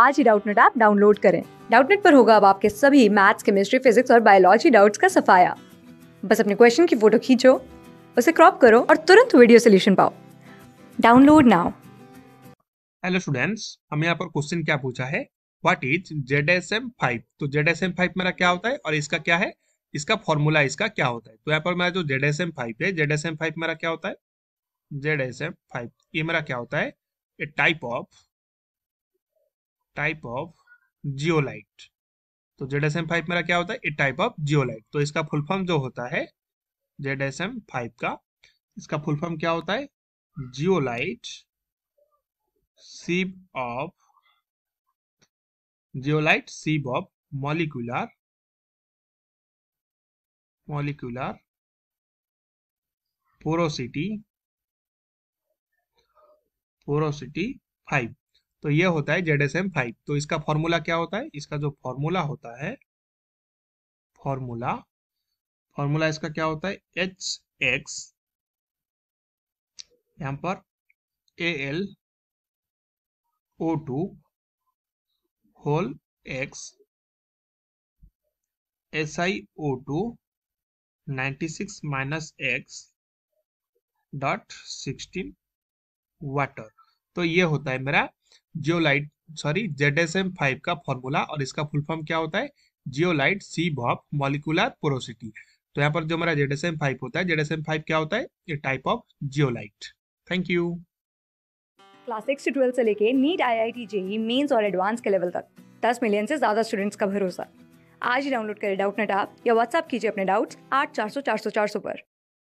आज ही Doubtnut app download करें डाउटनेट पर होगा अब आपके सभी मैथ्स केमिस्ट्री फिजिक्स और बायोलॉजी डाउट्स का सफाया बस अपने क्वेश्चन की फोटो खींचो उसे क्रॉप करो और तुरंत वीडियो सोल्यूशन पाओ डाउनलोड नाउ हेलो स्टूडेंट्स हमें यहाँ पर क्वेश्चन क्या पूछा है what is Z S M five तो जेड एस एम फाइव मेरा क्या होता है और इसका क्या है इसका फॉर्मूला इसका क्या होता है तो यहाँ पर मेरा जो जेड एस एम फाइव है जेड एस एम फाइव मेरा क्या होता है जेड एस एम फाइव ये मेरा क्या होता है a type of type of zeolite तो जेड एस एम फाइव मेरा क्या होता है ए टाइप ऑफ जियोलाइट तो इसका फुल फॉर्म जो होता है जेड एस एम फाइव का इसका फुल फॉर्म क्या होता है zeolite sieve of zeolite sieve of molecular molecular porosity porosity five तो ये होता है जेड एस एम फाइव तो इसका फॉर्मूला क्या होता है इसका जो फॉर्मूला होता है फॉर्मूला फॉर्मूला इसका क्या होता है एच एक्स यहां पर A L O two whole x S I O two ninety six minus x dot sixteen water तो ये होता है मेरा zeolite sorry Z S M five का फॉर्मूला और इसका फुल फॉर्म क्या होता है zeolite sieve of molecular porosity तो यहाँ पर जो मेरा जेड एस एम फाइव होता है जेड एस एम फाइव क्या होता है ये type of zeolite thank you class six से ट्वेल्थ से लेके NEET I I T JEE mains और एडवांस के लेवल तक दस मिलियन से ज्यादा स्टूडेंट्स का भरोसा आज ही डाउनलोड करें डाउट नेट आप या व्हाट्सअप कीजिए अपने डाउट्स आठ चार सौ चार सौ चार सौ पर